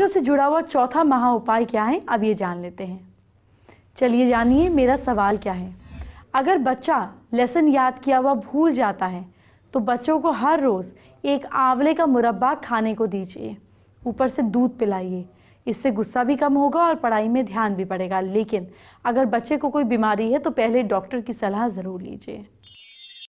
तो से जुड़ा हुआ चौथा महा उपाय क्या है अब ये जान लेते हैं चलिए जानिए मेरा सवाल क्या है अगर बच्चा लेसन याद किया हुआ भूल जाता है तो बच्चों को हर रोज़ एक आंवले का मुरब्बा खाने को दीजिए ऊपर से दूध पिलाइए इससे गुस्सा भी कम होगा और पढ़ाई में ध्यान भी पड़ेगा लेकिन अगर बच्चे को कोई बीमारी है तो पहले डॉक्टर की सलाह ज़रूर लीजिए